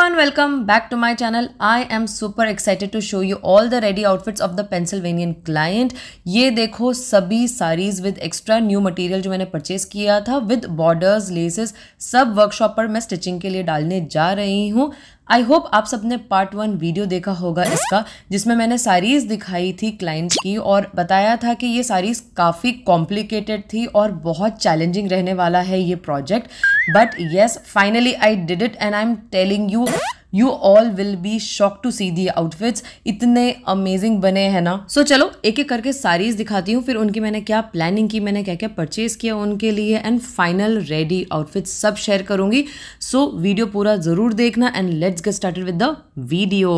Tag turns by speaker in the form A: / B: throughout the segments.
A: everyone welcome back to my channel i am super excited to show you all the ready outfits of the pennsylvanian client ye dekho sabhi sarees with extra new material jo maine purchase kiya tha with borders laces sab workshop par main stitching ke liye dalne ja rahi hu I hope आप सबने part one video देखा होगा इसका जिसमें मैंने saris दिखाई थी client की और बताया था कि ये सारीज़ काफ़ी कॉम्प्लिकेटेड थी और बहुत चैलेंजिंग रहने वाला है ये project but yes finally I did it and I am telling you you all will be shock to see the outfits इतने अमेजिंग बने हैं ना सो so, चलो एक एक करके सारीज दिखाती हूँ फिर उनकी मैंने क्या प्लानिंग की मैंने क्या क्या परचेज किया उनके लिए एंड फाइनल रेडी आउटफिट्स सब शेयर करूंगी सो so, वीडियो पूरा ज़रूर देखना and let's get started with the video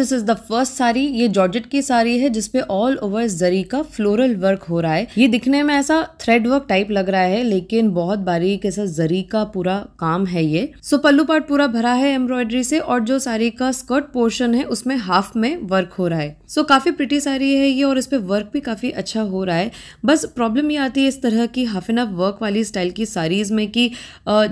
A: this is the first sari ये जॉर्जेट की साड़ी है जिसपे ऑल ओवर जरी का फ्लोरल वर्क हो रहा है ये दिखने में ऐसा थ्रेड वर्क टाइप लग रहा है लेकिन बहुत बारीक ऐसा जरी का पूरा काम है ये सो so, पल्लू पार्ट पूरा भरा है एम्ब्रॉयडरी से और जो साड़ी का स्कर्ट पोर्शन है उसमें हाफ में वर्क हो रहा है सो so, काफी प्रिटी साड़ी है ये और इस पे वर्क भी काफी अच्छा हो रहा है बस प्रॉब्लम ये आती है इस तरह की हाफ एन हाफ वर्क वाली स्टाइल की साड़ीज में कि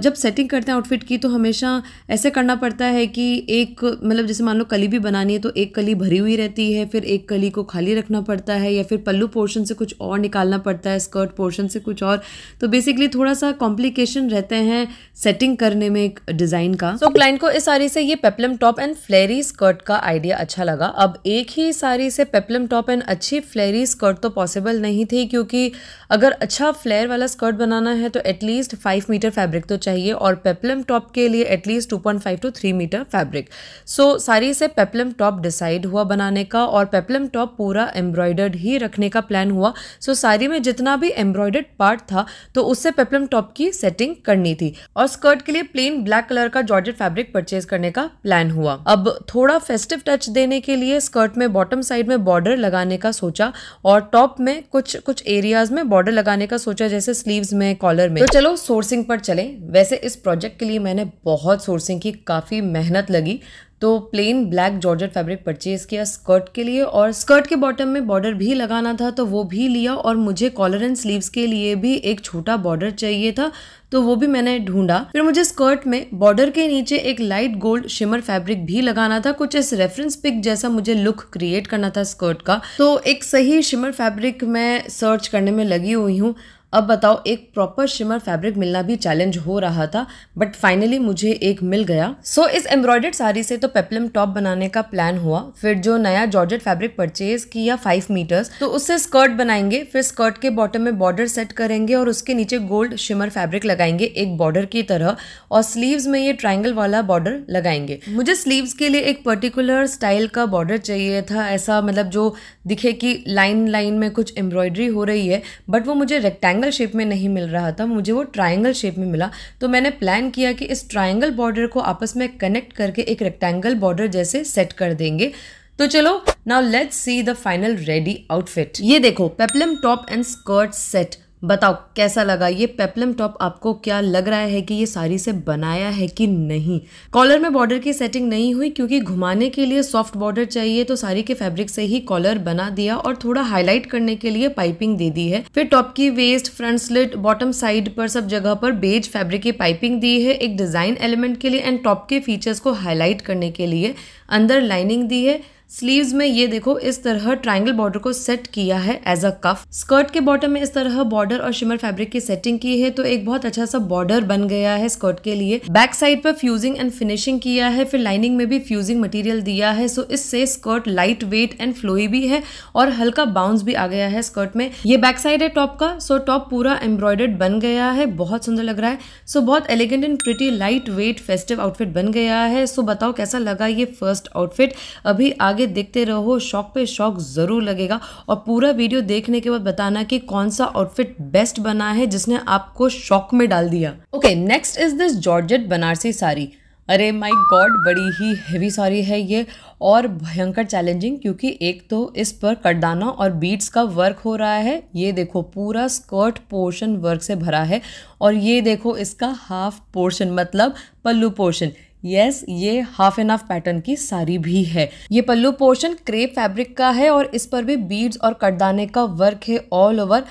A: जब सेटिंग करते हैं आउटफिट की तो हमेशा ऐसे करना पड़ता है कि एक मतलब जैसे मान लो कली भी बनानी है है तो एक कली भरी हुई रहती है फिर एक कली को खाली रखना पड़ता है या फिर पल्लू पोर्शन से कुछ और निकालना पड़ता है स्कर्ट पोर्शन से कुछ और तो बेसिकली थोड़ा सा कॉम्प्लिकेशन रहते हैं सेटिंग करने में एक डिज़ाइन का सो so, क्लाइंट को इस साड़ी से ये peplum top and flary skirt का आइडिया अच्छा लगा अब एक ही साड़ी से पेपलम टॉप एंड अच्छी फ्लेरी स्कर्ट तो पॉसिबल नहीं थी क्योंकि अगर अच्छा फ्लेयर वाला स्कर्ट बनाना है तो एटलीस्ट फाइव मीटर फैब्रिक तो चाहिए और पेपलम टॉप के लिए at least two point five to three metre fabric so sari से पेपलम टॉप टॉप डिसाइड हुआ बनाने का और पेपलम टॉप पूरा एम्ब्रॉयडर्ड ही रखने का प्लान हुआ सो साड़ी में जितना भी एम्ब्रॉयडर्ड पार्ट था तो उससे पेपलम टॉप की सेटिंग करनी थी और स्कर्ट के लिए प्लेन ब्लैक कलर का जॉर्जेट फैब्रिक परचेज करने का प्लान हुआ अब थोड़ा फेस्टिव टच देने के लिए स्कर्ट में बॉटम साइड में बॉर्डर लगाने का सोचा और टॉप में कुछ कुछ एरियाज में बॉर्डर लगाने का सोचा जैसे स्लीव्स में कॉलर में तो चलो सोर्सिंग पर चले वैसे इस प्रोजेक्ट के लिए मैंने बहुत सोर्सिंग की काफ़ी मेहनत लगी तो plain black georgette fabric purchase किया स्कर्ट के लिए और स्कर्ट के बॉटम में बॉर्डर भी लगाना था तो वो भी लिया और मुझे कॉलर एंड स्लीव्स के लिए भी एक छोटा बॉर्डर चाहिए था तो वो भी मैंने ढूंढा फिर मुझे स्कर्ट में बॉर्डर के नीचे एक लाइट गोल्ड शिमर फैब्रिक भी लगाना था कुछ इस रेफरेंस पिक जैसा मुझे लुक क्रिएट करना था स्कर्ट का तो एक सही शिमर फैब्रिक मैं सर्च करने में लगी हुई हूँ अब बताओ एक प्रॉपर शिमर फैब्रिक मिलना भी चैलेंज हो रहा था बट फाइनली मुझे एक मिल गया सो so, इस एम्ब्रॉयडर्ड साड़ी से तो पेपलम टॉप बनाने का प्लान हुआ फिर जो नया जॉर्जेट फैब्रिक परचेज किया फाइव मीटर्स तो उससे स्कर्ट बनाएंगे फिर स्कर्ट के बॉटम में बॉर्डर सेट करेंगे और उसके नीचे गोल्ड शिमर फैब्रिक लगाएंगे एक बॉर्डर की तरह और स्लीव्स में ये ट्राइंगल वाला बॉर्डर लगाएंगे मुझे स्लीव्स के लिए एक पर्टिकुलर स्टाइल का बॉर्डर चाहिए था ऐसा मतलब जो दिखे कि लाइन लाइन में कुछ एम्ब्रॉयडरी हो रही है बट वो मुझे रेक्टेंगल ट्राइंगल शेप में नहीं मिल रहा था मुझे वो ट्राइंगल शेप में मिला तो मैंने प्लान किया कि इस ट्राइंगल बॉर्डर को आपस में कनेक्ट करके एक रेक्टेंगल बॉर्डर जैसे सेट कर देंगे तो चलो now let's see the final ready outfit ये देखो peplum top and skirt set बताओ कैसा लगा ये पेप्लम टॉप आपको क्या लग रहा है कि ये साड़ी से बनाया है कि नहीं कॉलर में बॉर्डर की सेटिंग नहीं हुई क्योंकि घुमाने के लिए सॉफ्ट बॉर्डर चाहिए तो साड़ी के फैब्रिक से ही कॉलर बना दिया और थोड़ा हाईलाइट करने के लिए पाइपिंग दे दी है फिर टॉप की waist front slit bottom side पर सब जगह पर बेज फैब्रिक की पाइपिंग दी है एक डिजाइन एलिमेंट के लिए एंड टॉप के फीचर्स को हाईलाइट करने के लिए अंदर लाइनिंग दी है स्लीव्स में ये देखो इस तरह ट्रायंगल बॉर्डर को सेट किया है एज अ कफ स्कर्ट के बॉटम में इस तरह बॉर्डर और शिमर फैब्रिक की सेटिंग की है तो एक बहुत अच्छा सा बॉर्डर बन गया है स्कर्ट के लिए बैक साइड पर फ्यूजिंग एंड फिनिशिंग किया है फिर लाइनिंग में भी फ्यूजिंग मटेरियल दिया है सो इससे skirt light weight and flowy भी है और हल्का बाउंस भी आ गया है स्कर्ट में ये बैक साइड है टॉप का सो टॉप पूरा एम्ब्रॉयडर्ड बन गया है बहुत सुंदर लग रहा है सो बहुत elegant and pretty light weight festive outfit बन गया है सो बताओ कैसा लगा ये फर्स्ट आउटफिट अभी आगे आगे देखते रहो शौक पे शौक ज़रूर लगेगा और पूरा वीडियो देखने के बाद बताना कि कौन सा आउटफिट बेस्ट बना है जिसने आपको शौक में डाल दिया okay next is this georgette Banarasi sari अरे माय गॉड बड़ी ही हेवी सॉरी है ये और भयंकर चैलेंजिंग क्योंकि एक तो इस पर कटदाना और बीट्स का वर्क हो रहा है ये देखो पूरा स्कर्ट पोर्शन वर्क से भरा है और ये देखो इसका हाफ पोर्शन मतलब पल्लू पोर्शन यस yes, ये हाफ एंड हाफ पैटर्न की साड़ी भी है ये पल्लू पोर्शन क्रेप फैब्रिक का है और इस पर भी बीड्स और कटदाने का वर्क है ऑल ओवर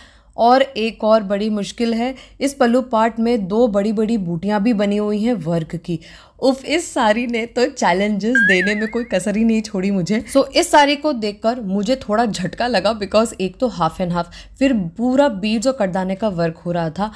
A: और एक और बड़ी मुश्किल है इस पल्लू पार्ट में दो बड़ी बड़ी बूटियाँ भी बनी हुई हैं वर्क की उफ इस सारी ने तो चैलेंजेस देने में कोई कसर ही नहीं छोड़ी मुझे सो so, इस सारी को देखकर मुझे थोड़ा झटका लगा बिकॉज एक तो हाफ एंड हाफ फिर पूरा बीड्स और कटदाने का वर्क हो रहा था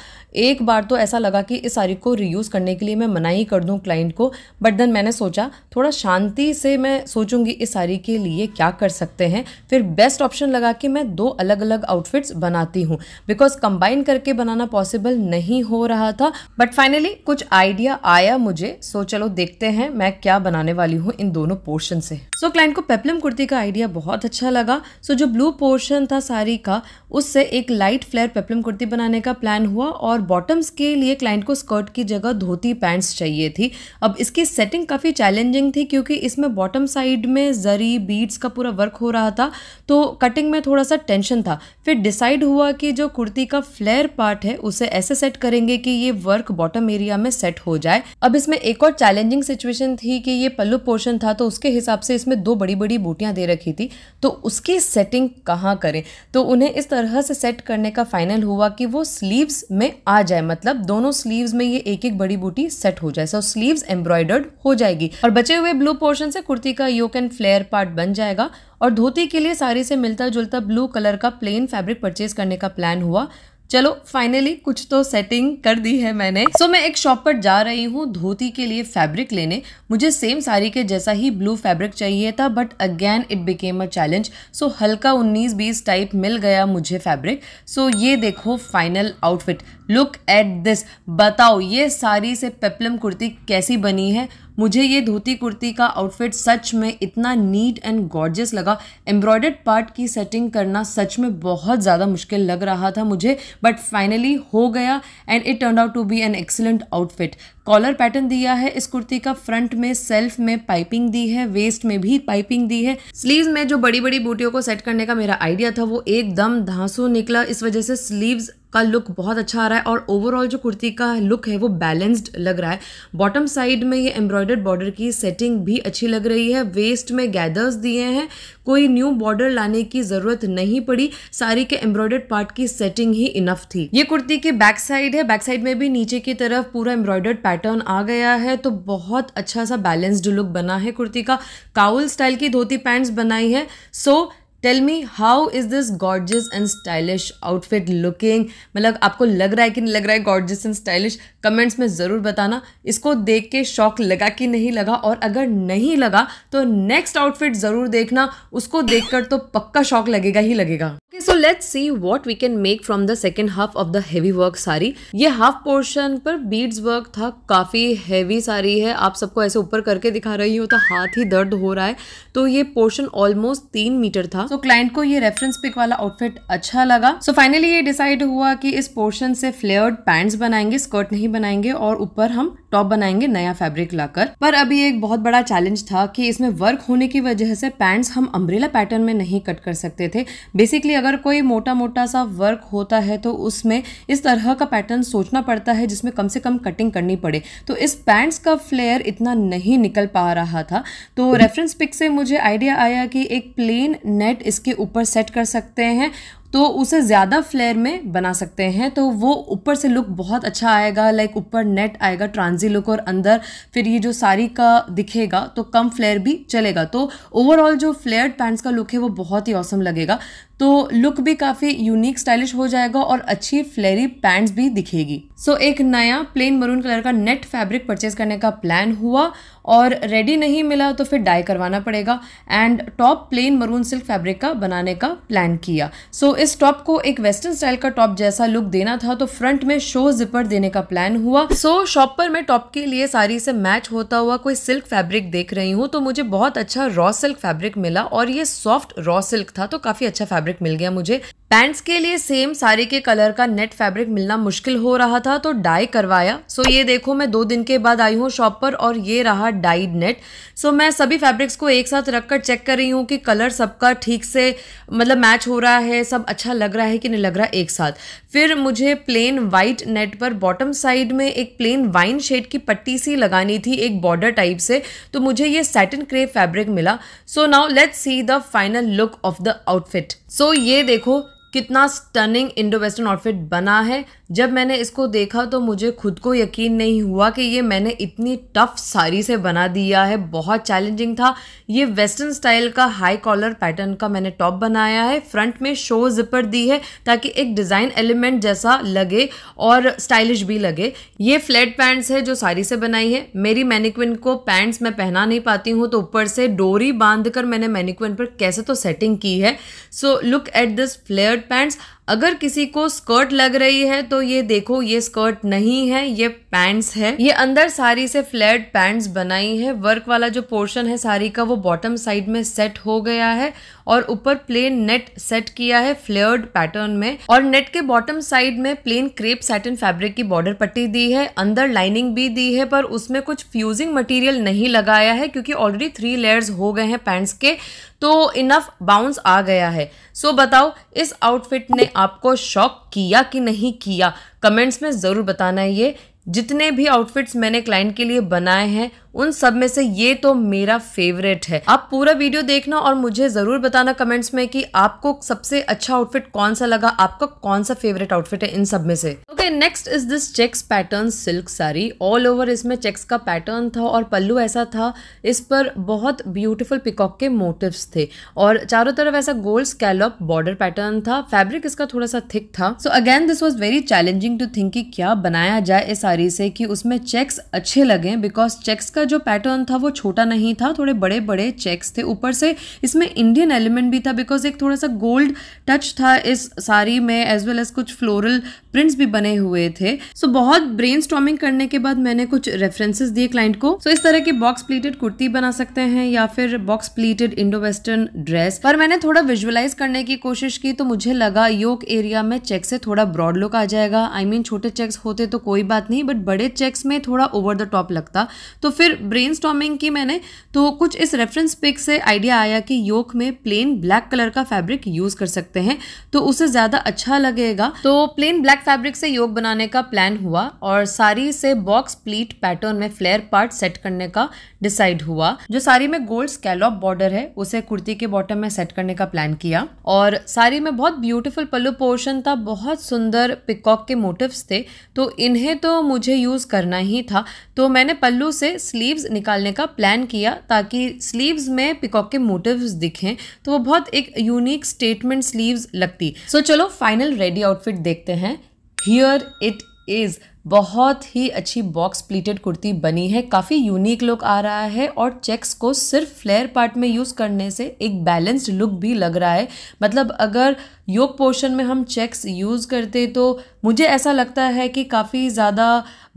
A: एक बार तो ऐसा लगा कि इस सारी को रीयूज़ करने के लिए मैं मना ही कर दूँ क्लाइंट को बट देन मैंने सोचा थोड़ा शांति से मैं सोचूंगी इस सारी के लिए क्या कर सकते हैं फिर बेस्ट ऑप्शन लगा कि मैं दो अलग अलग आउटफिट्स बनाती हूँ बिकॉज कंबाइन करके बनाना पॉसिबल नहीं हो रहा था बट फाइनली कुछ आइडिया आया मुझे सोच चलो देखते हैं मैं क्या बनाने वाली हूँ इन दोनों पोर्शन से सो so, क्लाइंट को पेपलम कुर्ती का आइडिया बहुत अच्छा लगा सो so, जो ब्लू पोर्शन था साड़ी का उससे एक लाइट फ्लेयर पेपलम कुर्ती बनाने का प्लान हुआ और बॉटम्स के लिए क्लाइंट को स्कर्ट की जगह धोती पैंट्स चाहिए थी अब इसकी सेटिंग काफ़ी चैलेंजिंग थी क्योंकि इसमें बॉटम साइड में जरी बीड्स का पूरा वर्क हो रहा था तो कटिंग में थोड़ा सा टेंशन था फिर डिसाइड हुआ कि जो कुर्ती का फ्लेयर पार्ट है उसे ऐसे सेट करेंगे कि ये वर्क बॉटम एरिया में सेट हो जाए अब इसमें एक और चैलेंजिंग सिचुएशन थी कि ये पल्लू पोर्शन था तो उसके हिसाब से इसमें दो बड़ी बड़ी बूटियाँ दे रखी थी तो उसकी सेटिंग कहाँ करें तो उन्हें इस तरह से सेट करने का फाइनल हुआ कि वो स्लीव्स में आ जाए मतलब दोनों स्लीव्स में ये एक एक बड़ी बूटी सेट हो जाए सो स्लीव्स एम्ब्रॉयडर्ड हो जाएगी और बचे हुए ब्लू पोर्शन से कुर्ती का योक एंड फ्लेयर पार्ट बन जाएगा और धोती के लिए साड़ी से मिलता जुलता ब्लू कलर का प्लेन फैब्रिक परचेज करने का प्लान हुआ चलो फाइनली कुछ तो सेटिंग कर दी है मैंने सो so, मैं एक शॉप पर जा रही हूँ धोती के लिए फैब्रिक लेने मुझे सेम साड़ी के जैसा ही ब्लू फैब्रिक चाहिए था but again it became a challenge so हल्का उन्नीस बीस टाइप मिल गया मुझे फैब्रिक सो so, ये देखो final outfit look at this बताओ ये सारी से पेप्लम कुर्ती कैसी बनी है मुझे ये धोती कुर्ती का आउटफिट सच में इतना नीट एंड गॉर्जियस लगा एम्ब्रॉयडर्ड पार्ट की सेटिंग करना सच में बहुत ज़्यादा मुश्किल लग रहा था मुझे बट फाइनली हो गया and it turn out to be an excellent outfit collar pattern दिया है इस कुर्ती का फ्रंट में सेल्फ में पाइपिंग दी है वेस्ट में भी पाइपिंग दी है स्लीव्स में जो बड़ी बड़ी बूटियों को सेट करने का मेरा आइडिया था वो एकदम धांसू निकला इस वजह से स्लीव्स का लुक बहुत अच्छा आ रहा है और ओवरऑल जो कुर्ती का लुक है वो बैलेंस्ड लग रहा है बॉटम साइड में ये एम्ब्रॉयडर्ड बॉर्डर की सेटिंग भी अच्छी लग रही है वेस्ट में गैदर्स दिए हैं कोई न्यू बॉर्डर लाने की ज़रूरत नहीं पड़ी सारी के एम्ब्रॉयडर्ड पार्ट की सेटिंग ही इनफ थी ये कुर्ती के बैक साइड है बैक साइड में भी नीचे की तरफ पूरा एम्ब्रॉयडर्ड पैटर्न आ गया है तो बहुत अच्छा सा बैलेंस्ड लुक बना है कुर्ती का काउल स्टाइल की धोती पैंट्स बनाई है so so, tell me how is this gorgeous and stylish outfit looking मतलब आपको लग रहा है कि नहीं लग रहा है गॉर्जियस एंड स्टाइलिश कमेंट्स में ज़रूर बताना इसको देख के शौक लगा कि नहीं लगा और अगर नहीं लगा तो नेक्स्ट आउटफिट ज़रूर देखना उसको देखकर तो पक्का शौक लगेगा ही लगेगा so let's see what we can make from the second half of the heavy work sari ये हाफ पोर्शन पर बीड्स वर्क था काफ़ी हैवी साड़ी है आप सबको ऐसे ऊपर करके दिखा रही हो तो हाथ ही दर्द हो रहा है तो ये पोर्शन ऑलमोस्ट तीन मीटर था सो तो क्लाइंट को ये रेफरेंस पिक वाला आउटफिट अच्छा लगा सो so, फाइनली ये डिसाइड हुआ कि इस पोर्शन से फ्लेयर्ड पैंट्स बनाएंगे स्कर्ट नहीं बनाएंगे और ऊपर हम टॉप बनाएंगे नया फैब्रिक लाकर पर अभी एक बहुत बड़ा चैलेंज था कि इसमें वर्क होने की वजह से पैंट्स हम अम्ब्रेला पैटर्न में नहीं कट कर सकते थे बेसिकली अगर कोई मोटा मोटा सा वर्क होता है तो उसमें इस तरह का पैटर्न सोचना पड़ता है जिसमें कम से कम कटिंग करनी पड़े तो इस पैंट्स का फ्लेयर इतना नहीं निकल पा रहा था तो रेफरेंस पिक से मुझे आइडिया आया कि एक प्लेन नेट लाइट इसके ऊपर सेट कर सकते हैं तो उसे ज़्यादा फ्लेयर में बना सकते हैं तो वो ऊपर से लुक बहुत अच्छा आएगा लाइक ऊपर नेट आएगा ट्रांजी लुक और अंदर फिर ये जो साड़ी का दिखेगा तो कम फ्लेयर भी चलेगा तो ओवरऑल जो फ्लेयर्ड पैंट्स का लुक है वो बहुत ही औसम लगेगा तो लुक भी काफ़ी यूनिक स्टाइलिश हो जाएगा और अच्छी फ्लेरी पैंट्स भी दिखेगी सो so, एक नया प्लेन मरून कलर का नेट फैब्रिक परचेज करने का प्लान हुआ और रेडी नहीं मिला तो फिर डाई करवाना पड़ेगा and top plain maroon silk fabric का बनाने का प्लान किया सो so, इस टॉप को एक वेस्टर्न स्टाइल का टॉप जैसा लुक देना था तो फ्रंट में शो जिपर देने का प्लान हुआ सो so, शॉप पर मैं टॉप के लिए सारी से मैच होता हुआ कोई सिल्क फैब्रिक देख रही हूँ तो मुझे बहुत अच्छा रॉ सिल्क फैब्रिक मिला और ये सॉफ्ट रॉ सिल्क था तो काफ़ी अच्छा फैब्रिक मिल गया मुझे पैंट्स के लिए सेम सारी के कलर का नेट फैब्रिक मिलना मुश्किल हो रहा था तो डाई करवाया सो so, ये देखो मैं दो दिन के बाद आई हूँ शॉप पर और ये रहा डाइड नेट सो मैं सभी फैब्रिक्स को एक साथ रख कर चेक कर रही हूँ कि कलर सबका ठीक से मतलब मैच हो रहा है सब अच्छा लग रहा है कि नहीं लग रहा एक साथ फिर मुझे प्लेन वाइट नेट पर बॉटम साइड में एक प्लेन वाइन शेड की पट्टी सी लगानी थी एक बॉर्डर टाइप से तो मुझे ये सैटिन क्रेप फैब्रिक मिला so now let's see the final look of the outfit so ये देखो कितना स्टनिंग इंडो वेस्टर्न आउटफिट बना है जब मैंने इसको देखा तो मुझे खुद को यकीन नहीं हुआ कि ये मैंने इतनी टफ साड़ी से बना दिया है बहुत चैलेंजिंग था ये वेस्टर्न स्टाइल का हाई कॉलर पैटर्न का मैंने टॉप बनाया है फ्रंट में शो जिपर दी है ताकि एक डिज़ाइन एलिमेंट जैसा लगे और स्टाइलिश भी लगे ये फ्लैट पैंट्स है जो साड़ी से बनाई है मेरी मैनिक्विन को पैंट्स मैं पहना नहीं पाती हूँ तो ऊपर से डोरी बांध कर मैंने मैनिक्विन पर कैसे तो सेटिंग की है so look at this flare sweatpants अगर किसी को स्कर्ट लग रही है तो ये देखो ये स्कर्ट नहीं है ये पैंट्स है ये अंदर सारी से फ्लैट पैंट्स बनाई है वर्क वाला जो पोर्शन है साड़ी का वो बॉटम साइड में सेट हो गया है और ऊपर प्लेन नेट सेट किया है फ्लेयर्ड पैटर्न में और नेट के बॉटम साइड में प्लेन क्रेप सैटन फैब्रिक की बॉर्डर पट्टी दी है अंदर लाइनिंग भी दी है पर उसमें कुछ फ्यूजिंग मटेरियल नहीं लगाया है क्योंकि ऑलरेडी थ्री लेयर्स हो गए हैं पैंट्स के तो इनफ बाउंस आ गया है सो so, बताओ इस आउटफिट ने आपको शॉक किया कि नहीं किया कमेंट्स में ज़रूर बताना ये जितने भी आउटफिट्स मैंने क्लाइंट के लिए बनाए हैं उन सब में से ये तो मेरा फेवरेट है आप पूरा वीडियो देखना और मुझे जरूर बताना कमेंट्स में कि आपको सबसे अच्छा आउटफिट कौन सा लगा आपका कौन सा फेवरेट आउटफिट है इन सब में से okay next is this checks pattern silk sari all over इसमें चेक्स का पैटर्न था और पल्लू ऐसा था इस पर बहुत ब्यूटिफुल पिकॉक के मोटिव थे और चारों तरफ ऐसा गोल्ड स्कैलॉप बॉर्डर पैटर्न था फैब्रिक इसका थोड़ा सा थिक था so again this was very challenging to think कि क्या बनाया जाए इस साड़ी से कि उसमें चेक्स अच्छे लगे बिकॉज चेक्स का इसका जो पैटर्न था वो छोटा नहीं था थोड़े बड़े बड़े चेक्स थे ऊपर से इसमें इंडियन एलिमेंट भी था बिकॉज एक थोड़ा सा गोल्ड टच था इस साड़ी में एज वेल एज कुछ फ्लोरल प्रिंट्स भी बने हुए थे सो so, बहुत ब्रेन करने के बाद मैंने कुछ रेफरेंसेस दिए क्लाइंट को सो so, इस तरह के बॉक्स प्लीटेड कुर्ती बना सकते हैं या फिर box pleated Indo western dress पर मैंने थोड़ा विजुअलाइज करने की कोशिश की तो मुझे लगा योग एरिया में चेक से थोड़ा ब्रॉड लुक आ जाएगा आई I मीन mean, छोटे चेक्स होते तो कोई बात नहीं बट बड़े चेक्स में थोड़ा ओवर द टॉप लगता तो फिर फिर ब्रेन की मैंने तो कुछ इस रेफरेंस पिक से आइडिया आया कि योक में प्लेन ब्लैक कलर का फैब्रिक यूज़ कर सकते हैं तो उसे ज़्यादा अच्छा लगेगा तो प्लेन ब्लैक फैब्रिक से योक बनाने का प्लान हुआ और साड़ी से बॉक्स प्लीट पैटर्न में फ्लेयर पार्ट सेट करने का डिसाइड हुआ जो साड़ी में गोल्ड स्कैलॉप बॉर्डर है उसे कुर्ती के बॉटम में सेट करने का प्लान किया और साड़ी में बहुत ब्यूटीफुल पल्लू पोर्शन था बहुत सुंदर पिकॉक के मोटिव्स थे तो इन्हें तो मुझे यूज़ करना ही था तो मैंने पल्लू से स्लीव स्लीव्स निकालने का प्लान किया ताकि स्लीव्स में पिकॉक के मोटिव्स दिखें तो वो बहुत एक यूनिक स्टेटमेंट स्लीव्स लगती सो so, चलो फाइनल रेडी आउटफिट देखते हैं हियर इट इज़ बहुत ही अच्छी बॉक्स प्लीटेड कुर्ती बनी है काफ़ी यूनिक लुक आ रहा है और चेक्स को सिर्फ फ्लेयर पार्ट में यूज़ करने से एक बैलेंस्ड लुक भी लग रहा है मतलब अगर योग पोर्शन में हम चेक्स यूज़ करते तो मुझे ऐसा लगता है कि काफ़ी ज़्यादा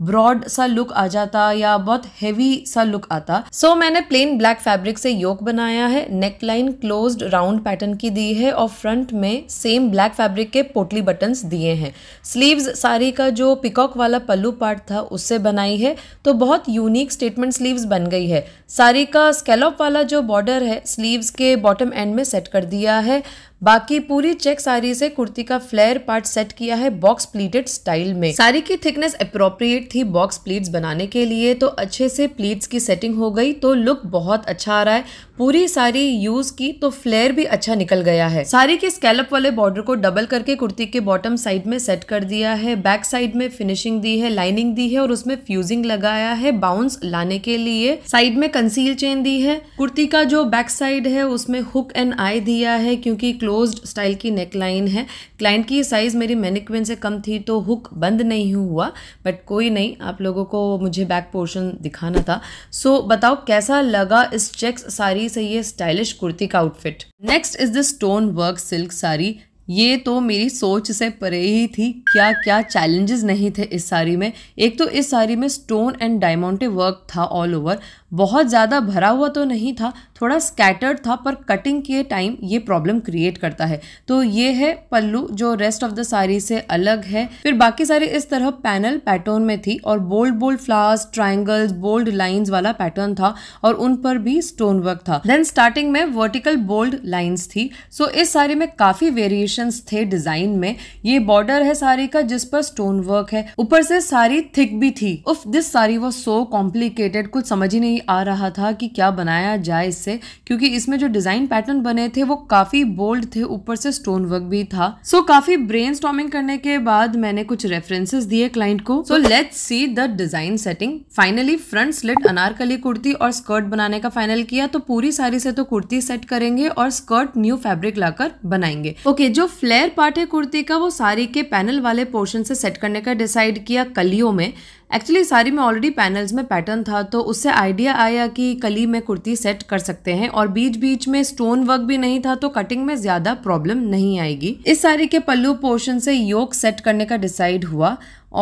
A: ब्रॉड सा लुक आ जाता या बहुत हेवी सा लुक आता सो so, मैंने प्लेन ब्लैक फैब्रिक से योग बनाया है neck line closed round pattern की दी है और फ्रंट में सेम ब्लैक फैब्रिक के पोटली बटन्स दिए हैं स्लीव्स साड़ी का जो पिकॉक वाला वाला पल्लू पार्ट था उससे बनाई है तो बहुत यूनिक स्टेटमेंट स्लीव्स बन गई है साड़ी का स्केलॉप वाला जो बॉर्डर है स्लीव्स के बॉटम एंड में सेट कर दिया है बाकी पूरी चेक साड़ी से कुर्ती का फ्लेयर पार्ट सेट किया है बॉक्स प्लीटेड स्टाइल में साड़ी की थिकनेस अप्रोप्रिएट थी बॉक्स प्लीट्स बनाने के लिए तो अच्छे से प्लीट्स की सेटिंग हो गई तो लुक बहुत अच्छा आ रहा है पूरी साड़ी यूज की तो फ्लेयर भी अच्छा निकल गया है साड़ी के स्कैलप वाले बॉर्डर को डबल करके कुर्ती के बॉटम साइड में सेट कर दिया है बैक साइड में फिनिशिंग दी है लाइनिंग दी है और उसमें फ्यूजिंग लगाया है बाउंस लाने के लिए साइड में कंसील चेन दी है कुर्ती का जो बैक साइड है उसमें हुक एंड आई दिया है क्योंकि क्लोज्ड स्टाइल की नेक लाइन है क्लाइंट की साइज़ मेरी मैनिक्विन से कम थी तो हुक बंद नहीं हुआ बट कोई नहीं आप लोगों को मुझे बैक पोर्शन दिखाना था सो so, बताओ कैसा लगा इस चेक्स साड़ी से ये स्टाइलिश कुर्ती का outfit next is the stone work silk sari ये तो मेरी सोच से परे ही थी क्या क्या चैलेंजेस नहीं थे इस साड़ी में एक तो इस साड़ी में स्टोन एंड डायमोंटे वर्क था ऑल ओवर बहुत ज़्यादा भरा हुआ तो नहीं था थोड़ा स्कैटर्ड था पर कटिंग के टाइम ये प्रॉब्लम क्रिएट करता है तो ये है पल्लू जो रेस्ट ऑफ द साड़ी से अलग है फिर बाकी सारी इस तरह पैनल पैटर्न में थी और bold bold flowers triangles bold lines वाला पैटर्न था और उन पर भी स्टोन वर्क था देन स्टार्टिंग में वर्टिकल बोल्ड लाइन्स थी सो इस साड़ी में काफ़ी वेरिएशन वेरिएशंस थे डिजाइन में ये बॉर्डर है साड़ी का जिस पर स्टोन वर्क है ऊपर से साड़ी थिक भी थी उफ this sari was so complicated कुछ समझ ही नहीं आ रहा था कि क्या बनाया जाए इससे क्योंकि इसमें जो डिजाइन पैटर्न बने थे वो काफी बोल्ड थे ऊपर से स्टोन वर्क भी था सो so, काफी ब्रेन करने के बाद मैंने कुछ रेफरेंसेस दिए क्लाइंट को so let see the design setting finally front slit anarkali kurti और स्कर्ट बनाने का फाइनल किया तो पूरी साड़ी से तो कुर्ती सेट करेंगे और स्कर्ट न्यू फैब्रिक लाकर बनाएंगे ओके okay, जो फ्लेयर पार्ट है कुर्ती का वो साड़ी के पैनल वाले पोर्शन से सेट करने का डिसाइड किया कलियों में एक्चुअली साड़ी में ऑलरेडी पैनल्स में पैटर्न था तो उससे आइडिया आया कि कली में कुर्ती सेट कर सकते हैं और बीच बीच में स्टोन वर्क भी नहीं था तो कटिंग में ज़्यादा प्रॉब्लम नहीं आएगी इस साड़ी के पल्लू पोर्शन से योग सेट करने का डिसाइड हुआ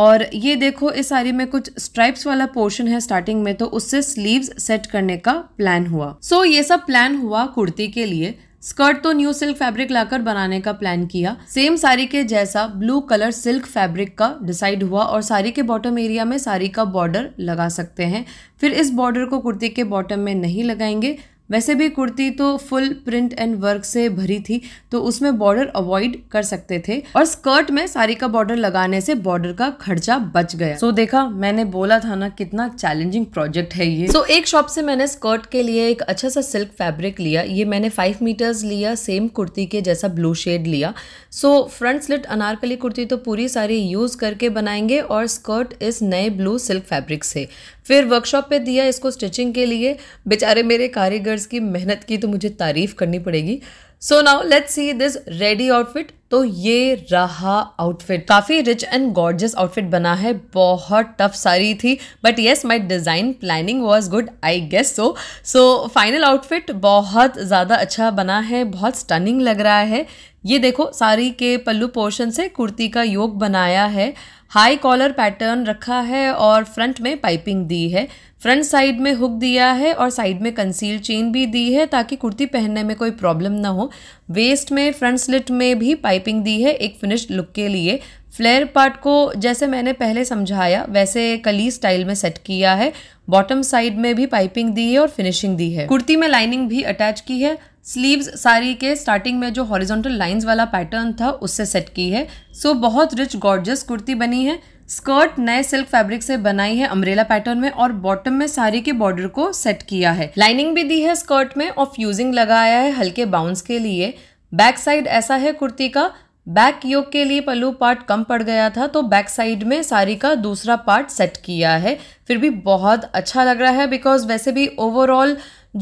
A: और ये देखो इस साड़ी में कुछ स्ट्राइप्स वाला पोर्शन है स्टार्टिंग में तो उससे स्लीव्स सेट करने का प्लान हुआ सो so, ये सब प्लान हुआ कुर्ती के लिए स्कर्ट तो न्यू सिल्क फैब्रिक लाकर बनाने का प्लान किया सेम साड़ी के जैसा ब्लू कलर सिल्क फैब्रिक का डिसाइड हुआ और साड़ी के बॉटम एरिया में साड़ी का बॉर्डर लगा सकते हैं फिर इस बॉर्डर को कुर्ती के बॉटम में नहीं लगाएंगे वैसे भी कुर्ती तो फुल प्रिंट एंड वर्क से भरी थी तो उसमें बॉर्डर अवॉइड कर सकते थे और स्कर्ट में साड़ी का बॉर्डर लगाने से बॉर्डर का खर्चा बच गया सो so, देखा मैंने बोला था ना कितना चैलेंजिंग प्रोजेक्ट है ये सो so, एक शॉप से मैंने स्कर्ट के लिए एक अच्छा सा सिल्क फैब्रिक लिया ये मैंने फाइव मीटर्स लिया सेम कुर्ती के जैसा ब्लू शेड लिया so front slit anarkali kurti तो पूरी सारी यूज़ करके बनाएंगे और स्कर्ट इस नए ब्लू सिल्क फैब्रिक से फिर वर्कशॉप पे दिया इसको स्टिचिंग के लिए बेचारे मेरे कारीगर्स की मेहनत की तो मुझे तारीफ़ करनी पड़ेगी so now let's see this ready outfit तो ये रहा आउटफिट काफ़ी रिच एंड गॉर्जियस आउटफिट बना है बहुत टफ सारी थी but yes my design planning was good I guess so so final outfit बहुत ज़्यादा अच्छा बना है बहुत स्टनिंग लग रहा है ये देखो साड़ी के पल्लू पोर्शन से कुर्ती का योग बनाया है हाई कॉलर पैटर्न रखा है और फ्रंट में पाइपिंग दी है फ्रंट साइड में हुक दिया है और साइड में कंसील चेन भी दी है ताकि कुर्ती पहनने में कोई प्रॉब्लम ना हो वेस्ट में फ्रंट स्लिट में भी पाइपिंग दी है एक फिनिश्ड लुक के लिए फ्लेयर पार्ट को जैसे मैंने पहले समझाया वैसे कली स्टाइल में सेट किया है बॉटम साइड में भी पाइपिंग दी है और फिनिशिंग दी है कुर्ती में लाइनिंग भी अटैच की है स्लीव्स साड़ी के स्टार्टिंग में जो हॉरिजॉन्टल लाइंस वाला पैटर्न था उससे सेट की है सो so, बहुत रिच गॉर्जस कुर्ती बनी है स्कर्ट नए सिल्क फैब्रिक से बनाई है अम्ब्रेला पैटर्न में और बॉटम में साड़ी के बॉर्डर को सेट किया है लाइनिंग भी दी है स्कर्ट में और फ्यूजिंग लगाया है हल्के बाउंस के लिए बैक साइड ऐसा है कुर्ती का बैक योग के लिए पल्लू पार्ट कम पड़ गया था तो बैक साइड में साड़ी का दूसरा पार्ट सेट किया है फिर भी बहुत अच्छा लग रहा है बिकॉज वैसे भी ओवरऑल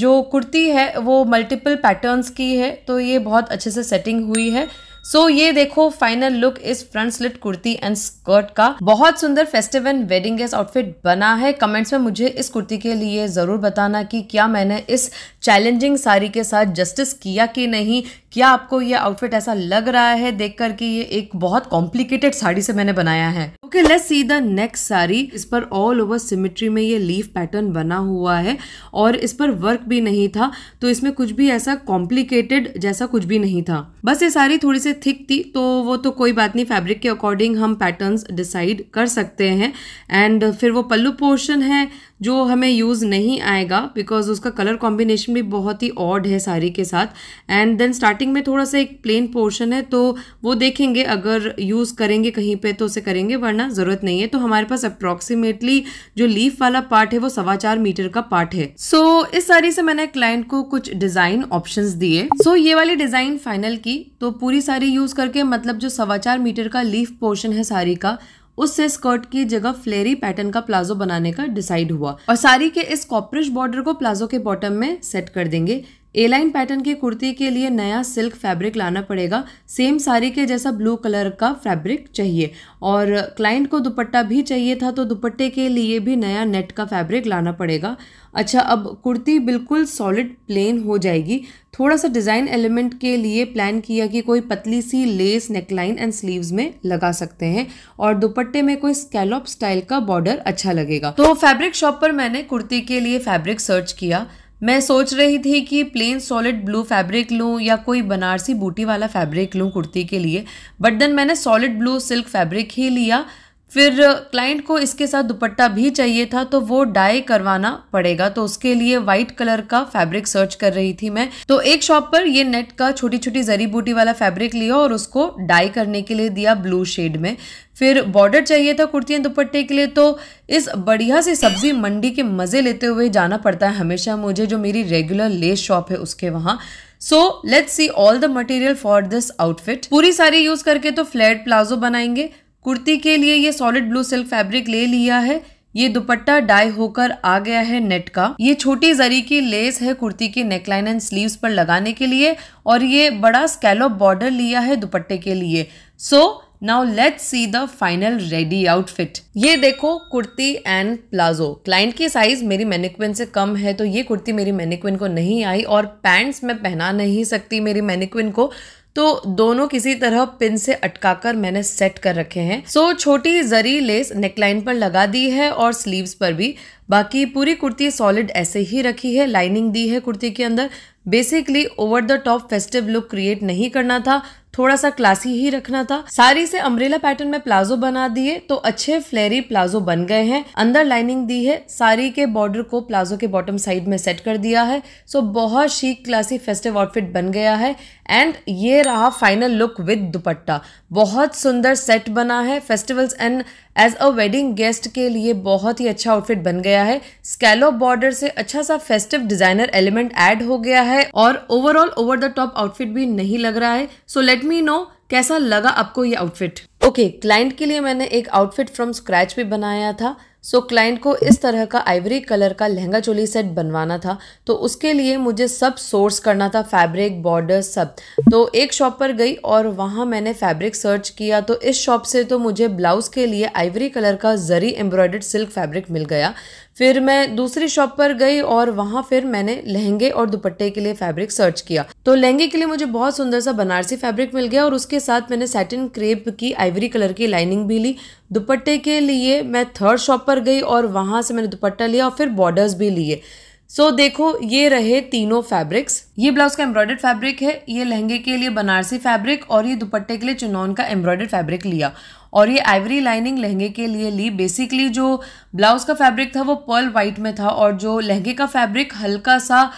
A: जो कुर्ती है वो मल्टीपल पैटर्न्स की है तो ये बहुत अच्छे से सेटिंग हुई है सो so, ये देखो फाइनल लुक इस front slit kurti and skirt का बहुत सुंदर festive and wedding guest outfit बना है कमेंट्स में मुझे इस कुर्ती के लिए ज़रूर बताना कि क्या मैंने इस चैलेंजिंग साड़ी के साथ जस्टिस किया कि नहीं क्या आपको ये आउटफिट ऐसा लग रहा है देख कर कि ये एक बहुत कॉम्प्लिकेटेड साड़ी से मैंने बनाया है okay let's see the next sari इस पर ऑल ओवर सिमिट्री में ये लीफ पैटर्न बना हुआ है और इस पर वर्क भी नहीं था तो इसमें कुछ भी ऐसा कॉम्प्लिकेटेड जैसा कुछ भी नहीं था बस ये साड़ी थोड़ी सी से थिक थी तो वो तो कोई बात नहीं फैब्रिक के अकॉर्डिंग हम पैटर्न्स डिसाइड कर सकते हैं एंड फिर वो पल्लू पोर्शन है जो हमें यूज़ नहीं आएगा बिकॉज उसका कलर कॉम्बिनेशन भी बहुत ही ऑड है साड़ी के साथ एंड देन स्टार्टिंग में थोड़ा सा एक प्लेन पोर्शन है तो वो देखेंगे अगर यूज़ करेंगे कहीं पे तो उसे करेंगे वरना ज़रूरत नहीं है तो हमारे पास अप्रॉक्सीमेटली जो लीफ वाला पार्ट है वो सवा चार मीटर का पार्ट है सो so, इस साड़ी से मैंने क्लाइंट को कुछ डिज़ाइन ऑप्शन दिए सो so, ये वाली डिज़ाइन फाइनल की तो पूरी साड़ी यूज़ करके मतलब जो सवा चार मीटर का लीफ पोर्शन है साड़ी का उससे स्कर्ट की जगह फ्लेरी पैटर्न का प्लाजो बनाने का डिसाइड हुआ और साड़ी के इस कॉपरिश बॉर्डर को प्लाजो के बॉटम में सेट कर देंगे ए लाइन पैटर्न की कुर्ती के लिए नया सिल्क फैब्रिक लाना पड़ेगा सेम साड़ी के जैसा ब्लू कलर का फैब्रिक चाहिए और क्लाइंट को दुपट्टा भी चाहिए था तो दुपट्टे के लिए भी नया नेट का फैब्रिक लाना पड़ेगा अच्छा अब कुर्ती बिल्कुल सॉलिड प्लेन हो जाएगी थोड़ा सा डिज़ाइन एलिमेंट के लिए प्लान किया कि कोई पतली सी लेस नेकलाइन एंड स्लीव्स में लगा सकते हैं और दुपट्टे में कोई स्कैलॉप स्टाइल का बॉर्डर अच्छा लगेगा तो फैब्रिक शॉप पर मैंने कुर्ती के लिए फैब्रिक सर्च किया मैं सोच रही थी कि प्लेन सॉलिड ब्लू फैब्रिक लूँ या कोई बनारसी बूटी वाला फैब्रिक लूँ कुर्ती के लिए बट देन मैंने सॉलिड ब्लू सिल्क फैब्रिक ही लिया फिर क्लाइंट को इसके साथ दुपट्टा भी चाहिए था तो वो डाई करवाना पड़ेगा तो उसके लिए व्हाइट कलर का फैब्रिक सर्च कर रही थी मैं तो एक शॉप पर ये नेट का छोटी छोटी जरी बूटी वाला फैब्रिक लिया और उसको डाई करने के लिए दिया ब्लू शेड में फिर बॉर्डर चाहिए था कुर्ती एंड दुपट्टे के लिए तो इस बढ़िया सी सब्जी मंडी के मज़े लेते हुए जाना पड़ता है हमेशा मुझे जो मेरी रेगुलर लेस शॉप है उसके वहाँ so let's see all the material for this outfit पूरी सारी यूज़ करके तो फ्लैट प्लाजो बनाएंगे कुर्ती के लिए ये सॉलिड ब्लू सिल्क फैब्रिक ले लिया है ये दुपट्टा डाई होकर आ गया है नेट का ये छोटी जरी की लेस है कुर्ती के नेकलाइन एंड स्लीव्स पर लगाने के लिए और ये बड़ा स्कैलोप बॉर्डर लिया है दुपट्टे के लिए so now let's see the final ready outfit ये देखो कुर्ती एंड प्लाजो क्लाइंट की साइज मेरी मैनिक्विन से कम है तो ये कुर्ती मेरी मैनिक्विन को नहीं आई और पैंट्स मैं पहना नहीं सकती मेरी मैनिक्विन को तो दोनों किसी तरह पिन से अटकाकर मैंने सेट कर रखे हैं सो so, छोटी जरी लेस नेकलाइन पर लगा दी है और स्लीव्स पर भी बाकी पूरी कुर्ती सॉलिड ऐसे ही रखी है लाइनिंग दी है कुर्ती के अंदर basically over the top festive look create नहीं करना था थोड़ा सा क्लासी ही रखना था सारी से अम्ब्रेला पैटर्न में प्लाजो बना दिए तो अच्छे फ्लेरी प्लाजो बन गए हैं अंदर लाइनिंग दी है सारी के बॉर्डर को प्लाजो के बॉटम साइड में सेट कर दिया है सो बहुत शीक क्लासी फेस्टिव आउटफिट बन गया है एंड ये रहा फाइनल लुक विद दुपट्टा बहुत सुंदर सेट बना है festivals and as a wedding guest के लिए बहुत ही अच्छा आउटफिट बन गया है स्केलो बॉर्डर से अच्छा सा फेस्टिव डिजाइनर एलिमेंट ऐड हो गया है और overall over the top outfit भी नहीं लग रहा है सो लेट मी नो कैसा लगा आपको ये आउटफिट ओके क्लाइंट के लिए मैंने एक आउटफिट फ्रॉम स्क्रैच भी बनाया था सो so, क्लाइंट को इस तरह का आइवरी कलर का लहंगा चोली सेट बनवाना था तो उसके लिए मुझे सब सोर्स करना था फैब्रिक बॉर्डर सब तो एक शॉप पर गई और वहाँ मैंने फैब्रिक सर्च किया तो इस शॉप से तो मुझे ब्लाउज़ के लिए आइवरी कलर का जरी एम्ब्रॉयडर्ड सिल्क फैब्रिक मिल गया फिर मैं दूसरी शॉप पर गई और वहाँ फिर मैंने लहंगे और दुपट्टे के लिए फैब्रिक सर्च किया तो लहंगे के लिए मुझे बहुत सुंदर सा बनारसी फैब्रिक मिल गया और उसके साथ मैंने सेटिन क्रेप की आइवरी कलर की लाइनिंग भी ली दुपट्टे के लिए मैं थर्ड शॉप पर गई और वहाँ से मैंने दुपट्टा लिया और फिर बॉर्डर्स भी लिए सो so, देखो ये रहे तीनों फैब्रिक्स ये ब्लाउज का एम्ब्रॉयडर्ड फैब्रिक है ये लहंगे के लिए बनारसी फैब्रिक और ये दुपट्टे के लिए चुनौन का एम्ब्रॉयडर्ड फैब्रिक लिया और ये आइवरी लाइनिंग लहंगे के लिए ली बेसिकली जो ब्लाउज का फैब्रिक था वो पर्ल वाइट में था और जो लहंगे का फैब्रिक हल्का सा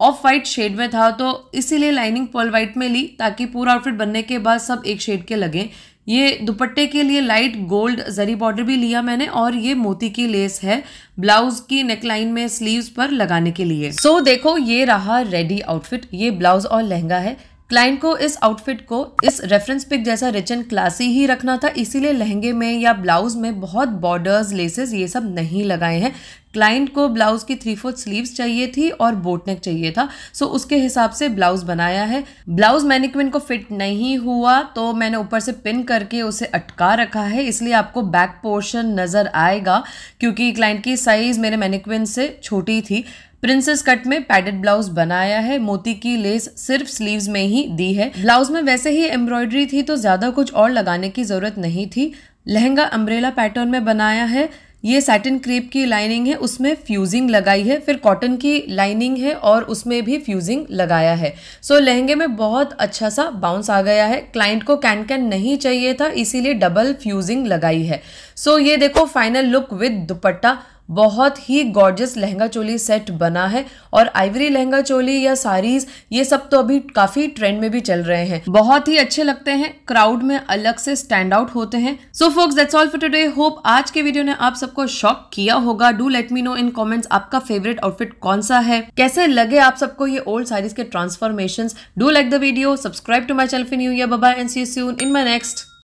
A: ऑफ वाइट शेड में था तो इसीलिए लाइनिंग पर्ल वाइट में ली ताकि पूरा आउटफिट बनने के बाद सब एक शेड के लगें ये दुपट्टे के लिए लाइट गोल्ड जरी बॉर्डर भी लिया मैंने और ये मोती की लेस है ब्लाउज की नेकलाइन में स्लीव्स पर लगाने के लिए सो so, देखो ये रहा रेडी आउटफिट ये ब्लाउज और लहंगा है क्लाइंट को इस आउटफिट को इस रेफरेंस पिक जैसा रिच एंड क्लासी ही रखना था इसीलिए लहंगे में या ब्लाउज में बहुत बॉर्डर्स लेसेस ये सब नहीं लगाए हैं क्लाइंट को ब्लाउज की थ्री फोर्थ स्लीव्स चाहिए थी और बोटनेक चाहिए था सो उसके हिसाब से ब्लाउज बनाया है ब्लाउज मैनिक्विन को फिट नहीं हुआ तो मैंने ऊपर से पिन करके उसे अटका रखा है इसलिए आपको बैक पोर्शन नज़र आएगा क्योंकि क्लाइंट की साइज़ मेरे मैनिक्विन से छोटी थी प्रिंसेस कट में पैडेड ब्लाउज बनाया है मोती की लेस सिर्फ स्लीव्स में ही दी है ब्लाउज में वैसे ही एम्ब्रॉयडरी थी तो ज़्यादा कुछ और लगाने की ज़रूरत नहीं थी लहंगा अम्ब्रेला पैटर्न में बनाया है ये सैटिन क्रेप की लाइनिंग है उसमें फ्यूजिंग लगाई है फिर कॉटन की लाइनिंग है और उसमें भी फ्यूजिंग लगाया है सो so, लहंगे में बहुत अच्छा सा बाउंस आ गया है क्लाइंट को कैन कैन नहीं चाहिए था इसीलिए डबल फ्यूजिंग लगाई है सो so, ये देखो फाइनल लुक विद दुपट्टा बहुत ही गॉर्जस लहंगा चोली सेट बना है और आइवरी लहंगा चोली या साड़ीज ये सब तो अभी काफी ट्रेंड में भी चल रहे हैं बहुत ही अच्छे लगते हैं क्राउड में अलग से स्टैंड आउट होते हैं so folks that's all for today hope आज के वीडियो ने आप सबको शॉक किया होगा do let me know in comments आपका फेवरेट आउटफिट कौन सा है कैसे लगे आप सबको ये ओल्ड साड़ीज के transformation do like the video subscribe to my channel for new year bye and see soon in my next